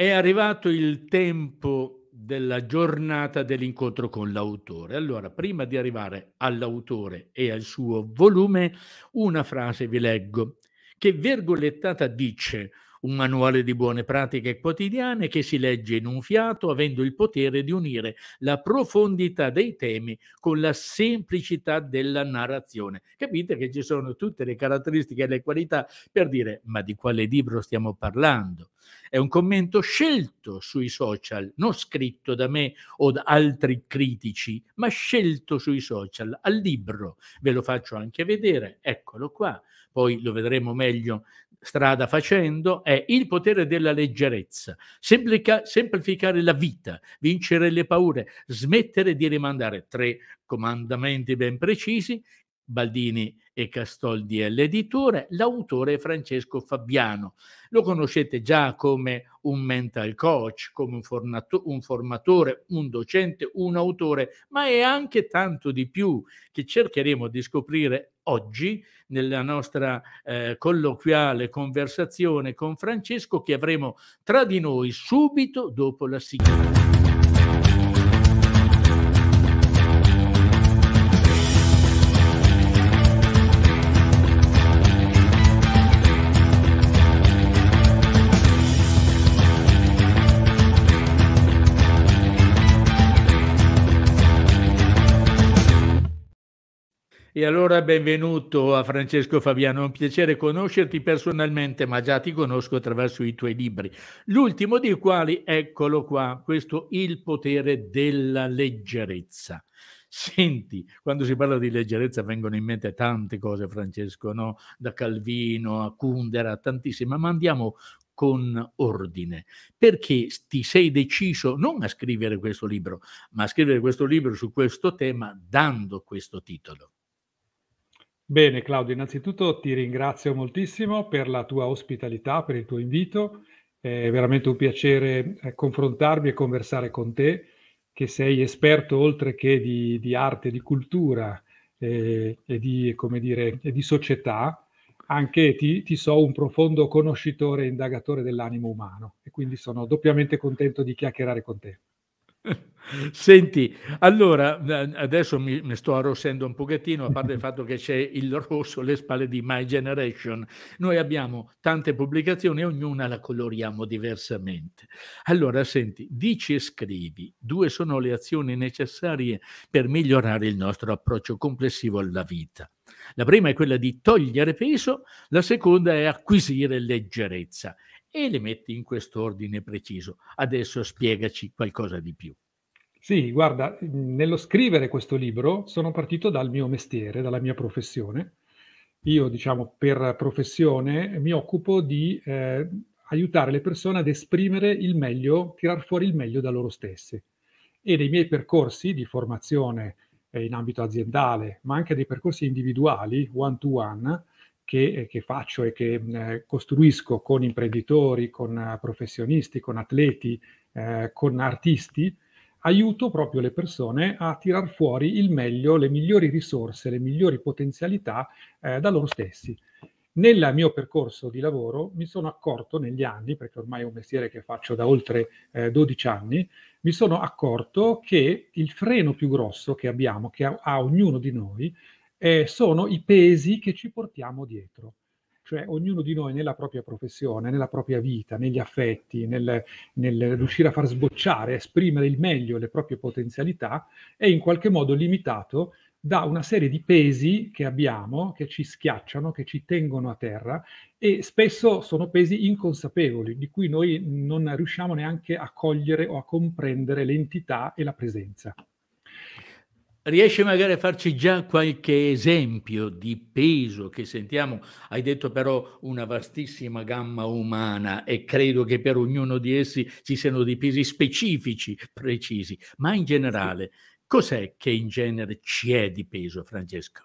È arrivato il tempo della giornata dell'incontro con l'autore. Allora, prima di arrivare all'autore e al suo volume, una frase vi leggo che virgolettata dice un manuale di buone pratiche quotidiane che si legge in un fiato avendo il potere di unire la profondità dei temi con la semplicità della narrazione. Capite che ci sono tutte le caratteristiche e le qualità per dire ma di quale libro stiamo parlando? È un commento scelto sui social, non scritto da me o da altri critici, ma scelto sui social, al libro. Ve lo faccio anche vedere, eccolo qua poi lo vedremo meglio strada facendo, è il potere della leggerezza, semplica, semplificare la vita, vincere le paure, smettere di rimandare tre comandamenti ben precisi Baldini e Castoldi DL Editore, l'autore è Francesco Fabiano. Lo conoscete già come un mental coach, come un, formato- un formatore, un docente, un autore, ma è anche tanto di più che cercheremo di scoprire oggi nella nostra eh, colloquiale conversazione con Francesco che avremo tra di noi subito dopo la sigla. E allora benvenuto a Francesco Fabiano, è un piacere conoscerti personalmente, ma già ti conosco attraverso i tuoi libri, l'ultimo dei quali, eccolo qua, questo Il potere della leggerezza. Senti, quando si parla di leggerezza vengono in mente tante cose, Francesco, no? da Calvino a Kundera, tantissime, ma andiamo con ordine, perché ti sei deciso non a scrivere questo libro, ma a scrivere questo libro su questo tema dando questo titolo. Bene Claudio, innanzitutto ti ringrazio moltissimo per la tua ospitalità, per il tuo invito. È veramente un piacere eh, confrontarmi e conversare con te, che sei esperto oltre che di, di arte, di cultura eh, e, di, dire, e, di, società, anche ti, ti, so un profondo conoscitore e indagatore dell'animo umano e quindi sono doppiamente contento di chiacchierare con te. Senti, allora adesso mi, mi, sto arrossendo un pochettino, a parte il fatto che c'è il rosso alle spalle di My Generation. Noi abbiamo tante pubblicazioni, ognuna la coloriamo diversamente. Allora, senti, dici e scrivi, due sono le azioni necessarie per migliorare il nostro approccio complessivo alla vita. La prima è quella di togliere peso, la seconda è acquisire leggerezza e le metti in quest'ordine preciso. Adesso spiegaci qualcosa di più. Sì, guarda, nello scrivere questo libro sono partito dal mio mestiere, dalla mia professione. Io, diciamo, per professione mi occupo di eh, aiutare le persone ad esprimere il meglio, tirar fuori il meglio da loro stesse. E nei miei percorsi di formazione eh, in ambito aziendale, ma anche dei percorsi individuali, one to one, che, eh, che faccio e che mh, eh, costruisco con imprenditori, con eh, professionisti, con atleti, eh, con artisti, aiuto proprio le persone a tirar fuori il meglio, le migliori risorse, le migliori potenzialità eh, da loro stessi. Nel mio percorso di lavoro mi sono accorto negli anni, perché ormai è un mestiere che faccio da oltre eh, 12 anni, mi sono accorto che il freno più grosso che abbiamo, che ha, ha ognuno di noi, eh, sono i pesi che ci portiamo dietro. Cioè ognuno di noi nella propria professione, nella propria vita, negli affetti, nel, nel riuscire a far sbocciare, esprimere il meglio le proprie potenzialità, è in qualche modo limitato da una serie di pesi che abbiamo, che ci schiacciano, che ci tengono a terra e spesso sono pesi inconsapevoli di cui noi non riusciamo neanche a cogliere o a comprendere l'entità e la presenza. Riesce magari a farci già qualche esempio di peso che sentiamo? Hai detto però una vastissima gamma umana e credo che per ognuno di essi ci siano dei pesi specifici, precisi, ma in generale cos'è che in genere ci è di peso, Francesco?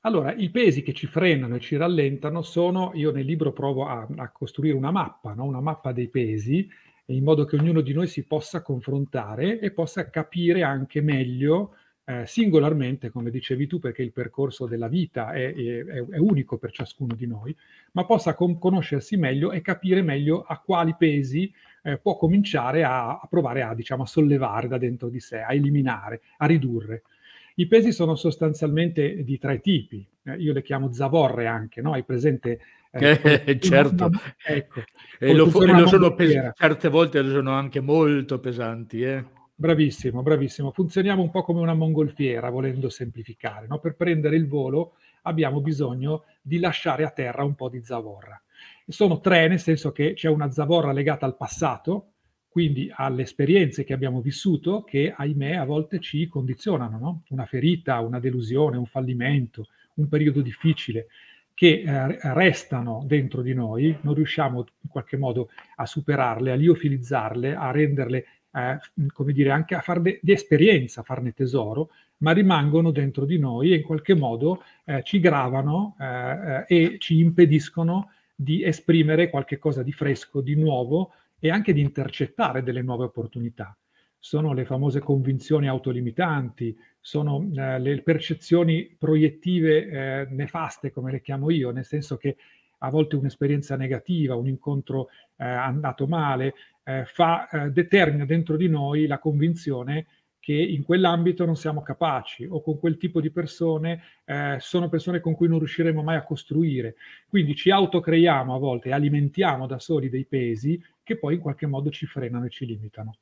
Allora, i pesi che ci frenano e ci rallentano sono, io nel libro provo a, a costruire una mappa, no? una mappa dei pesi, in modo che ognuno di noi si possa confrontare e possa capire anche meglio eh, singolarmente, come dicevi tu, perché il percorso della vita è, è, è unico per ciascuno di noi, ma possa con- conoscersi meglio e capire meglio a quali pesi eh, può cominciare a, a provare a, diciamo, a sollevare da dentro di sé, a eliminare, a ridurre. I pesi sono sostanzialmente di tre tipi, eh, io le chiamo zavorre anche, no? Hai presente? Eh, eh, certo, ecco, e lo, lo sono pes- certe volte lo sono anche molto pesanti. Eh. Bravissimo, bravissimo. Funzioniamo un po' come una mongolfiera, volendo semplificare. No? Per prendere il volo abbiamo bisogno di lasciare a terra un po' di zavorra. Sono tre, nel senso che c'è una zavorra legata al passato, quindi alle esperienze che abbiamo vissuto, che ahimè a volte ci condizionano. No? Una ferita, una delusione, un fallimento, un periodo difficile che eh, restano dentro di noi, non riusciamo in qualche modo a superarle, a liofilizzarle, a renderle come dire, anche a farne di esperienza, a farne tesoro, ma rimangono dentro di noi e in qualche modo eh, ci gravano eh, eh, e ci impediscono di esprimere qualche cosa di fresco, di nuovo e anche di intercettare delle nuove opportunità. Sono le famose convinzioni autolimitanti, sono eh, le percezioni proiettive eh, nefaste, come le chiamo io, nel senso che a volte un'esperienza negativa, un incontro eh, andato male, eh, fa, eh, determina dentro di noi la convinzione che in quell'ambito non siamo capaci o con quel tipo di persone eh, sono persone con cui non riusciremo mai a costruire. Quindi ci autocreiamo a volte, alimentiamo da soli dei pesi che poi in qualche modo ci frenano e ci limitano.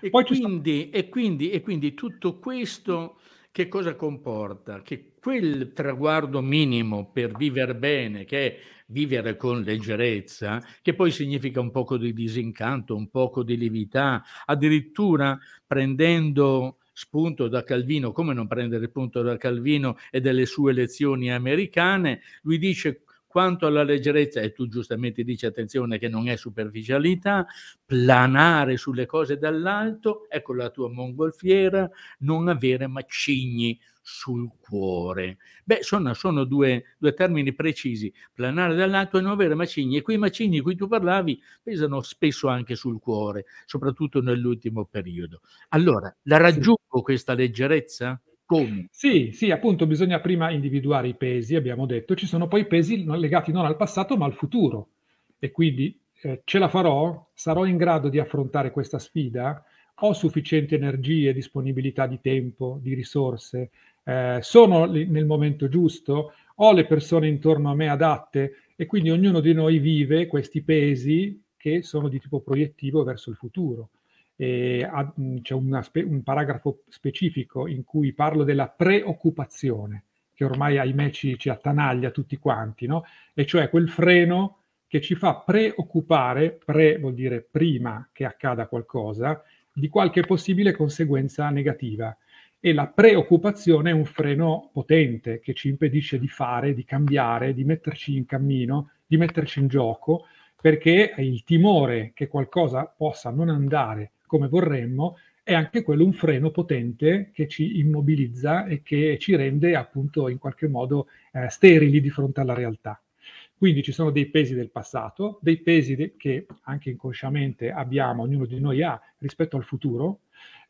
E, quindi, sta... e, quindi, e quindi tutto questo che cosa comporta? Che quel traguardo minimo per vivere bene, che è vivere con leggerezza, che poi significa un poco di disincanto, un poco di levità, addirittura prendendo spunto da Calvino, come non prendere spunto da Calvino e delle sue lezioni americane, lui dice quanto alla leggerezza, e tu giustamente dici attenzione che non è superficialità, planare sulle cose dall'alto, ecco la tua mongolfiera, non avere macigni sul cuore. Beh, sono, sono due, due, termini precisi, planare dall'alto e non avere macigni. E quei macigni di cui tu parlavi pesano spesso anche sul cuore, soprattutto nell'ultimo periodo. Allora, la raggiungo questa leggerezza? Come? Sì, sì, appunto bisogna prima individuare i pesi, abbiamo detto, ci sono poi pesi legati non al passato ma al futuro e quindi eh, ce la farò, sarò in grado di affrontare questa sfida, ho sufficienti energie, disponibilità di tempo, di risorse, eh, sono nel momento giusto, ho le persone intorno a me adatte e quindi ognuno di noi vive questi pesi che sono di tipo proiettivo verso il futuro. E, a, mm, c'è spe, un paragrafo specifico in cui parlo della preoccupazione, che ormai ahimè ci, ci attanaglia tutti quanti, no? e cioè quel freno che ci fa preoccupare, pre vuol dire prima che accada qualcosa, di qualche possibile conseguenza negativa e la preoccupazione è un freno potente che ci impedisce di fare, di cambiare, di metterci in cammino, di metterci in gioco, perché il timore che qualcosa possa non andare come vorremmo è anche quello un freno potente che ci immobilizza e che ci rende appunto in qualche modo eh, sterili di fronte alla realtà. Quindi ci sono dei pesi del passato, dei pesi de- che anche inconsciamente abbiamo, ognuno di noi ha rispetto al futuro,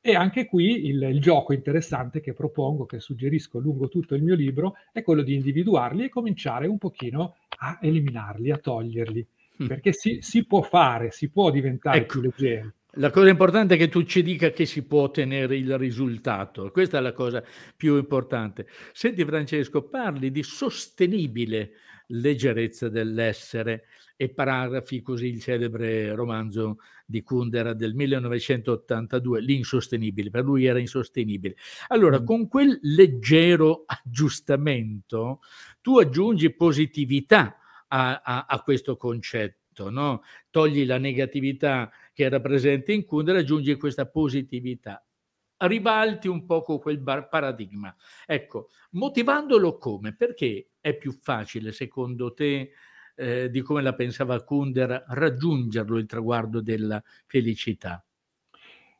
e anche qui il, il, gioco interessante che propongo, che suggerisco lungo tutto il mio libro, è quello di individuarli e cominciare un pochino a eliminarli, a toglierli. Hm. Perché si, si, può fare, si può diventare ecco. più leggeri. La cosa importante è che tu ci dica che si può ottenere il risultato, questa è la cosa più importante. Senti Francesco, parli di sostenibile leggerezza dell'essere e paragrafi così il celebre romanzo di Kundera del 1982, l'insostenibile, per lui era insostenibile. Allora, mm. con quel leggero aggiustamento tu aggiungi positività a, a, a questo concetto, no? togli la negatività che era presente in Kundera, aggiunge questa positività. Ribalti un poco quel bar- paradigma. Ecco, motivandolo come? Perché è più facile, secondo te, eh, di come la pensava Kunder, raggiungerlo il traguardo della felicità?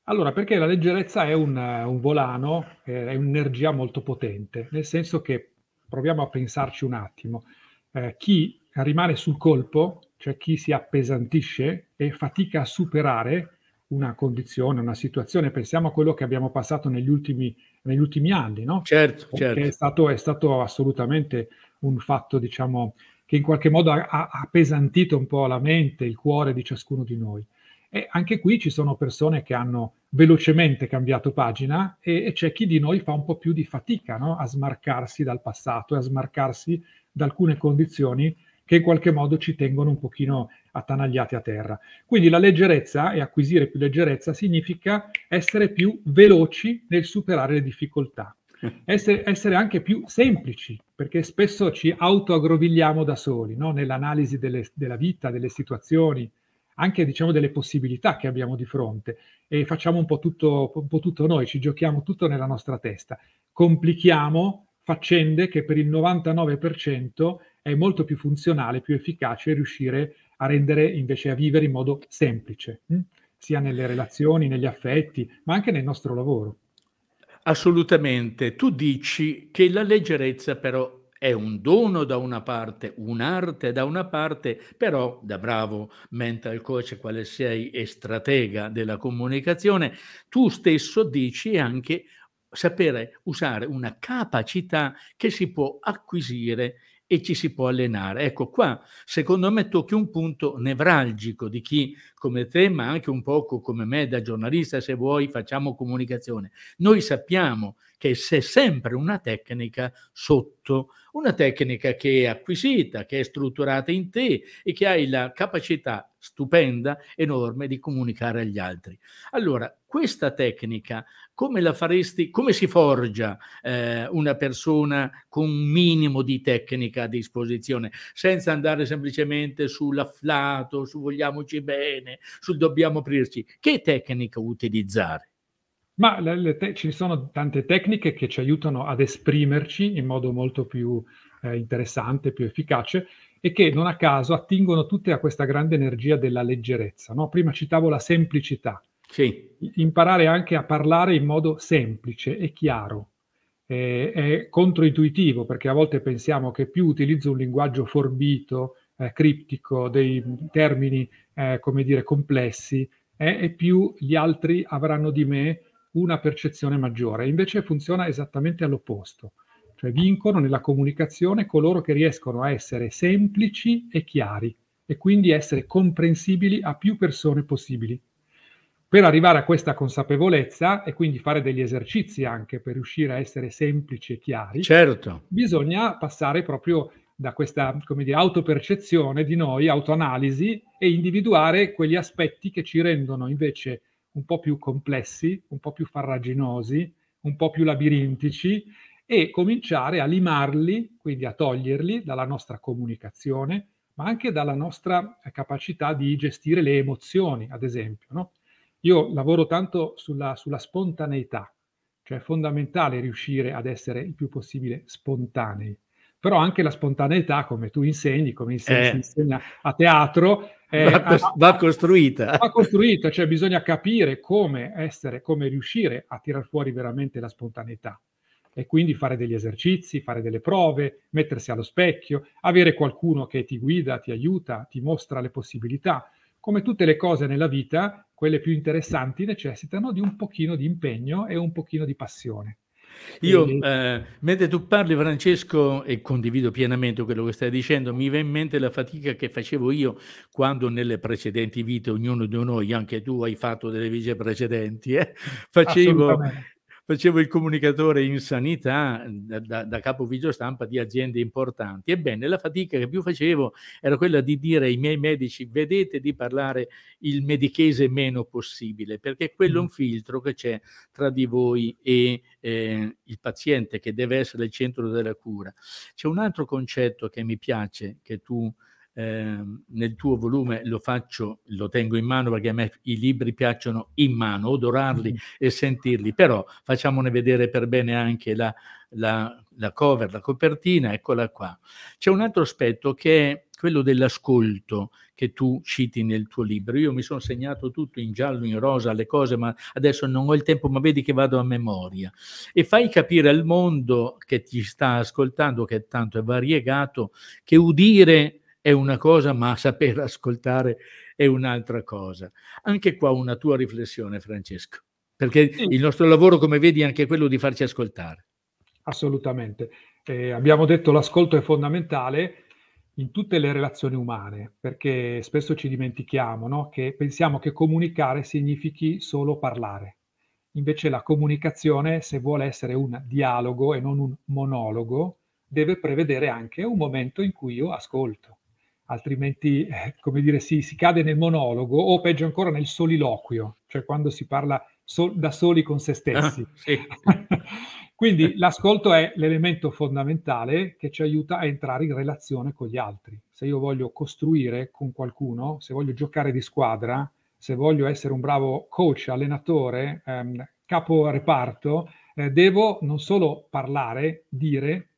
Allora, perché la leggerezza è un, un volano, eh, è un'energia molto potente, nel senso che proviamo a pensarci un attimo. Eh, chi rimane sul colpo cioè chi si appesantisce e fatica a superare una condizione, una situazione. Pensiamo a quello che abbiamo passato negli ultimi, negli ultimi anni, no? Certo, certo. È stato, è stato, assolutamente un fatto, diciamo, che in qualche modo ha, appesantito un po' la mente, il cuore di ciascuno di noi. E anche qui ci sono persone che hanno velocemente cambiato pagina e, e c'è chi di noi fa un po' più di fatica no? a smarcarsi dal passato, e a smarcarsi da alcune condizioni che in qualche modo ci tengono un pochino attanagliati a terra. Quindi la leggerezza e acquisire più leggerezza significa essere più veloci nel superare le difficoltà, essere, essere anche più semplici, perché spesso ci autoaggrovigliamo da soli no? nell'analisi delle, della vita, delle situazioni, anche diciamo, delle possibilità che abbiamo di fronte e facciamo un po, tutto, un po' tutto noi, ci giochiamo tutto nella nostra testa, complichiamo faccende che per il 99% è molto più funzionale, più efficace riuscire a rendere invece a vivere in modo semplice, mh? Hm? sia nelle relazioni, negli affetti, ma anche nel nostro lavoro. Assolutamente. Tu dici che la leggerezza però è un dono da una parte, un'arte da una parte, però da bravo mental coach quale sei e stratega della comunicazione, tu stesso dici anche sapere usare una capacità che si può acquisire e ci si può allenare. Ecco qua, secondo me, tocchi un punto nevralgico di chi come te, ma anche un poco come me da giornalista, se vuoi, facciamo comunicazione. Noi sappiamo che c'è sempre una tecnica sotto, una tecnica che è acquisita, che è strutturata in te e che hai la capacità stupenda, enorme di comunicare agli altri. Allora, questa tecnica, come la faresti, come si forgia eh, una persona con un minimo di tecnica a disposizione, senza andare semplicemente sull'afflato, su vogliamoci bene, sul dobbiamo aprirci? Che tecnica utilizzare? Ma le, te- ci sono tante tecniche che ci aiutano ad esprimerci in modo molto più eh, interessante, più efficace e che non a caso attingono tutte a questa grande energia della leggerezza. No? Prima citavo la semplicità. Sì. Imparare anche a parlare in modo semplice e chiaro. Eh, è controintuitivo perché a volte pensiamo che più utilizzo un linguaggio forbito, eh, criptico, dei termini, eh, come dire, complessi, eh, e più gli altri avranno di me una percezione maggiore, invece funziona esattamente all'opposto, cioè vincono nella comunicazione coloro che riescono a essere semplici e chiari e quindi essere comprensibili a più persone possibili. Per arrivare a questa consapevolezza e quindi fare degli esercizi anche per riuscire a essere semplici e chiari, certo. bisogna passare proprio da questa come dire, autopercezione di noi, autoanalisi e individuare quegli aspetti che ci rendono invece un po' più complessi, un po' più farraginosi, un po' più labirintici e cominciare a limarli, quindi a toglierli dalla nostra comunicazione, ma anche dalla nostra capacità di gestire le emozioni, ad esempio. No? Io lavoro tanto sulla, sulla spontaneità, cioè è fondamentale riuscire ad essere il più possibile spontanei però anche la spontaneità, come tu insegni, come insegni, eh. insegna a teatro, eh, va, va, costruita. Va costruita, cioè bisogna capire come essere, come riuscire a tirar fuori veramente la spontaneità. E quindi fare degli esercizi, fare delle prove, mettersi allo specchio, avere qualcuno che ti guida, ti aiuta, ti mostra le possibilità. Come tutte le cose nella vita, quelle più interessanti necessitano di un pochino di impegno e un pochino di passione. Io, eh, mentre tu parli Francesco, e condivido pienamente quello che stai dicendo, mi viene in mente la fatica che facevo io quando nelle precedenti vite ognuno di noi, anche tu hai fatto delle vite precedenti, eh, facevo facevo il comunicatore in sanità da, da, da capo video stampa di aziende importanti. Ebbene, la fatica che più facevo era quella di dire ai miei medici vedete di parlare il medichese meno possibile, perché quello è mm. un filtro che c'è tra di voi e eh, il paziente che deve essere il centro della cura. C'è un altro concetto che mi piace, che tu eh, nel tuo volume lo faccio, lo tengo in mano perché a me i libri piacciono in mano, odorarli mm. e sentirli, però facciamone vedere per bene anche la, la, la cover, la copertina, eccola qua. C'è un altro aspetto che è quello dell'ascolto che tu citi nel tuo libro. Io mi sono segnato tutto in giallo, in rosa, le cose, ma adesso non ho il tempo, ma vedi che vado a memoria. E fai capire al mondo che ti sta ascoltando, che tanto è variegato, che udire è una cosa, ma saper ascoltare è un'altra cosa. Anche qua una tua riflessione, Francesco, perché sì. il nostro lavoro, come vedi, è anche quello di farci ascoltare. Assolutamente. Eh, abbiamo detto che l'ascolto è fondamentale in tutte le relazioni umane, perché spesso ci dimentichiamo no? che pensiamo che comunicare significhi solo parlare. Invece la comunicazione, se vuole essere un dialogo e non un monologo, deve prevedere anche un momento in cui io ascolto altrimenti, eh, come dire, si, si, cade nel monologo o peggio ancora nel soliloquio, cioè quando si parla so, da soli con se ah, stessi. Ah, sì. Quindi l'ascolto è l'elemento fondamentale che ci aiuta a entrare in relazione con gli altri. Se io voglio costruire con qualcuno, se voglio giocare di squadra, se voglio essere un bravo coach, allenatore, ehm, capo reparto, eh, devo non solo parlare, dire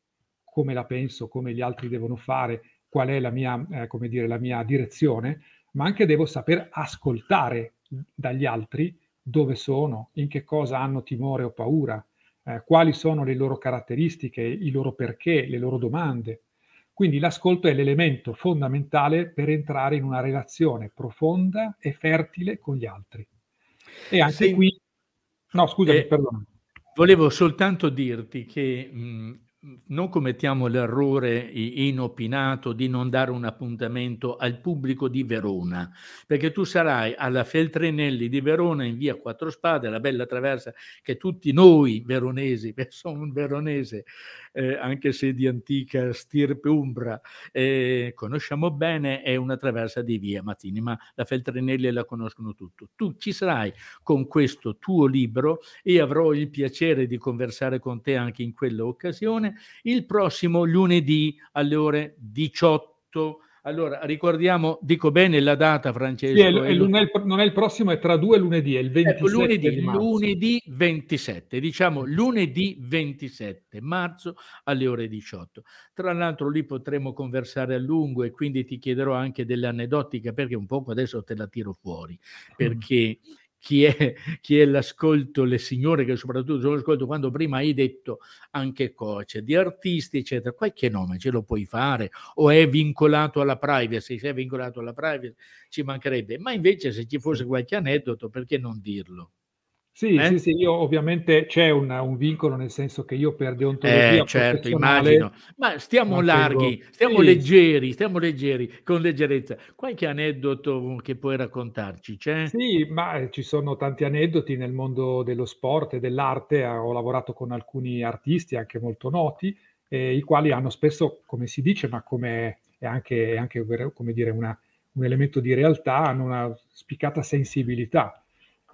come la penso, come gli altri devono fare, qual è la mia, eh, come dire, la mia direzione, ma anche devo saper ascoltare dagli altri dove sono, in che cosa hanno timore o paura, eh, quali sono le loro caratteristiche, i loro perché, le loro domande. Quindi l'ascolto è l'elemento fondamentale per entrare in una relazione profonda e fertile con gli altri. E anche sì. qui... No, scusami, eh, perdono. Volevo soltanto dirti che mh, non commettiamo l'errore inopinato di non dare un appuntamento al pubblico di Verona, perché tu sarai alla Feltrinelli di Verona in via Quattro Spade, la bella traversa che tutti noi veronesi, sono un veronese, eh, anche se di antica stirpe umbra, eh, conosciamo bene, è una traversa di via Mazzini, ma la Feltrinelli la conoscono tutti. Tu ci sarai con questo tuo libro e avrò il piacere di conversare con te anche in quella occasione il prossimo lunedì alle ore 18. Allora, ricordiamo, dico bene la data, Francesco. Sì, è, è non, è il, non, è il, prossimo, è tra due lunedì, è il 27 ecco, lunedì, lunedì 27, diciamo lunedì 27 marzo alle ore 18. Tra l'altro lì potremo conversare a lungo e quindi ti chiederò anche dell'aneddotica perché un poco adesso te la tiro fuori, mm. perché... Mm chi è, chi è, l'ascolto, le signore che soprattutto sono l'ascolto, quando prima hai detto anche coach, di artisti, eccetera, qualche nome ce lo puoi fare o è vincolato alla privacy, se è vincolato alla privacy ci mancherebbe, ma invece se ci fosse qualche aneddoto perché non dirlo? Sì, eh? sì, sì, io ovviamente c'è una, un vincolo nel senso che io per deontologia eh, certo, immagino. Ma stiamo larghi, stiamo sì. leggeri, stiamo leggeri, con leggerezza. Qualche aneddoto che puoi raccontarci c'è? Sì, ma eh, ci sono tanti aneddoti nel mondo dello sport e dell'arte. Ah, ho lavorato con alcuni artisti anche molto noti, eh, i quali hanno spesso, come si dice, ma come è anche, è anche come dire, una, un elemento di realtà, hanno una spiccata sensibilità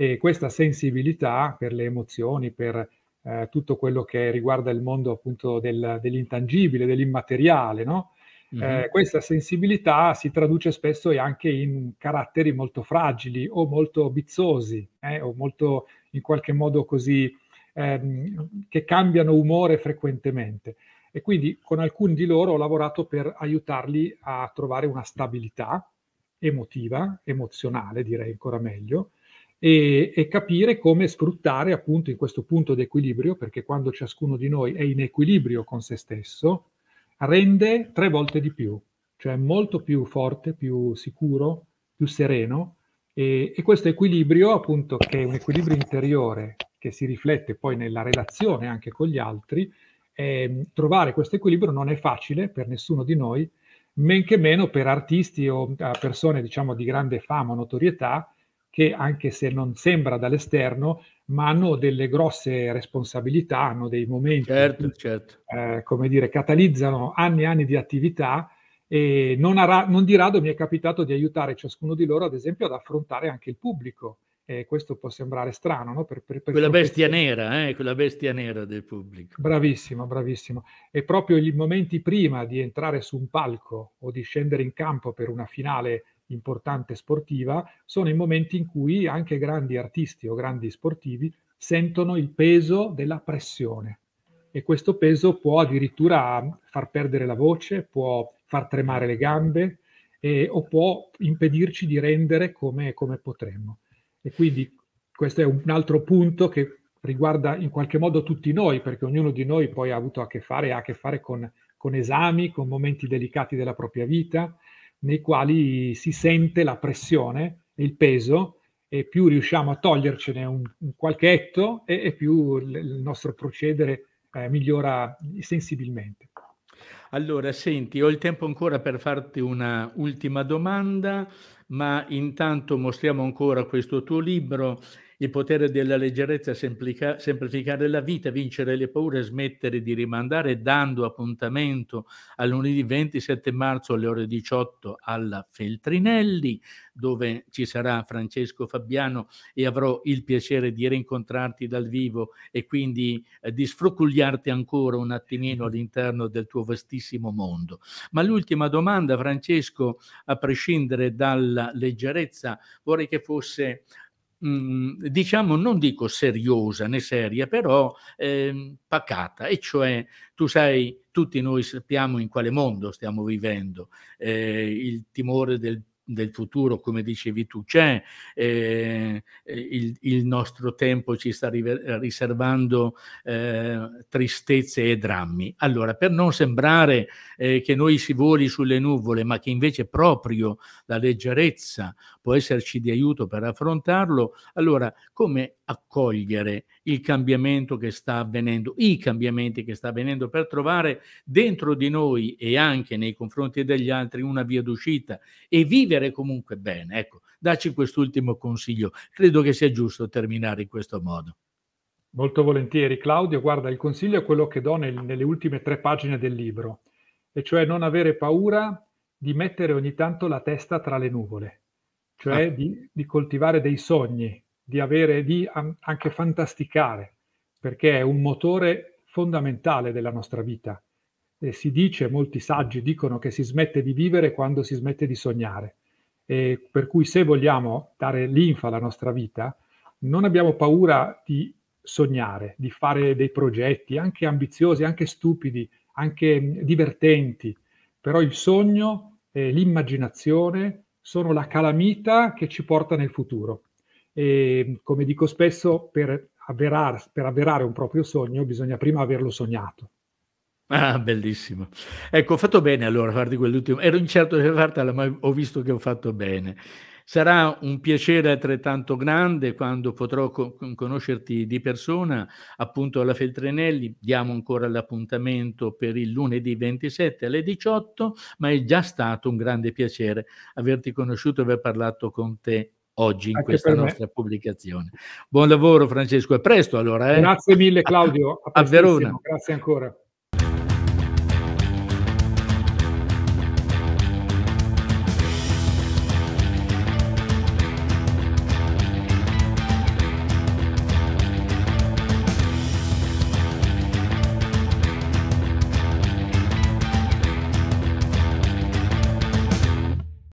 e questa sensibilità per le emozioni, per eh, tutto quello che riguarda il mondo appunto del, dell'intangibile, dell'immateriale, no? Eh, mm-hmm. eh, questa sensibilità si traduce spesso anche in caratteri molto fragili o molto bizzosi eh, o molto in qualche modo così ehm, che cambiano umore frequentemente. E quindi con alcuni di loro ho lavorato per aiutarli a trovare una stabilità emotiva, emozionale direi ancora meglio, e, e, capire come sfruttare appunto in questo punto di equilibrio, perché quando ciascuno di noi è in equilibrio con se stesso, rende tre volte di più, cioè molto più forte, più sicuro, più sereno e, e questo equilibrio appunto che è un equilibrio interiore che si riflette poi nella relazione anche con gli altri, eh, trovare questo equilibrio non è facile per nessuno di noi, men che meno per artisti o eh, persone diciamo di grande fama o notorietà che anche se non sembra dall'esterno, ma hanno delle grosse responsabilità, hanno dei momenti certo, cui, certo. Eh, come dire, catalizzano anni e anni di attività e non, ara- non, di rado mi è capitato di aiutare ciascuno di loro, ad esempio, ad affrontare anche il pubblico. Eh, questo può sembrare strano, no? Per, per, per quella bestia nera, eh? quella bestia nera del pubblico. Bravissimo, bravissimo. E proprio i momenti prima di entrare su un palco o di scendere in campo per una finale importante sportiva, sono i momenti in cui anche grandi artisti o grandi sportivi sentono il peso della pressione e questo peso può addirittura far perdere la voce, può far tremare le gambe eh, o può impedirci di rendere come, come potremmo. E quindi questo è un altro punto che riguarda in qualche modo tutti noi, perché ognuno di noi poi ha avuto a che fare ha a che fare con, con esami, con momenti delicati della propria vita, nei quali si sente la pressione e il peso e più riusciamo a togliercene un, un qualche etto e, e più l- il nostro procedere eh, migliora sensibilmente. Allora, senti, ho il tempo ancora per farti una ultima domanda, ma intanto mostriamo ancora questo tuo libro il potere della leggerezza semplica, semplificare la vita, vincere le paure, smettere di rimandare, dando appuntamento a lunedì 27 marzo alle ore 18 alla Feltrinelli, dove ci sarà Francesco Fabiano e avrò il piacere di rincontrarti dal vivo e quindi eh, di sfrucugliarti ancora un attimino all'interno del tuo vastissimo mondo. Ma l'ultima domanda, Francesco, a prescindere dalla leggerezza, vorrei che fosse Mhmm, diciamo, non dico seriosa né seria, però eh, pacata, e cioè tu sai, tutti noi sappiamo in quale mondo stiamo vivendo, eh, il timore del del futuro, come dicevi tu, c'è, eh, eh il, il, nostro tempo ci sta eh, riservando eh, tristezze e drammi. Allora, per non sembrare eh, che noi si voli sulle nuvole, ma che invece proprio la leggerezza può esserci di aiuto per affrontarlo, allora come accogliere il cambiamento che sta avvenendo, i cambiamenti che sta avvenendo per trovare dentro di noi e anche nei confronti degli altri una via d'uscita e vivere vivere comunque bene. Ecco, dacci quest'ultimo consiglio. Credo che sia giusto terminare in questo modo. Molto volentieri, Claudio. Guarda, il consiglio è quello che do nel, nelle ultime tre pagine del libro, e cioè non avere paura di mettere ogni tanto la testa tra le nuvole, cioè ah. di, di, coltivare dei sogni, di avere, di anche fantasticare, perché è un motore fondamentale della nostra vita. E si dice, molti saggi dicono che si smette di vivere quando si smette di sognare. E per cui se vogliamo dare linfa alla nostra vita, non abbiamo paura di sognare, di fare dei progetti anche ambiziosi, anche stupidi, anche mm, divertenti, però il sogno e l'immaginazione sono la calamita che ci porta nel futuro. E mm, come dico spesso, per, avverar, per avverare un proprio sogno bisogna prima averlo sognato. Ah, bellissimo. Ecco, ho fatto bene allora a farti quell'ultimo. Ero incerto di fartela, ma ho visto che ho fatto bene. Sarà un piacere altrettanto grande quando potrò con- conoscerti di persona, appunto alla Feltrinelli. Diamo ancora l'appuntamento per il lunedì 27 alle 18, ma è già stato un grande piacere averti conosciuto e aver parlato con te oggi in Anche questa nostra pubblicazione. Buon lavoro Francesco, a presto allora. Eh? Grazie mille Claudio, a, a Verona. Grazie ancora.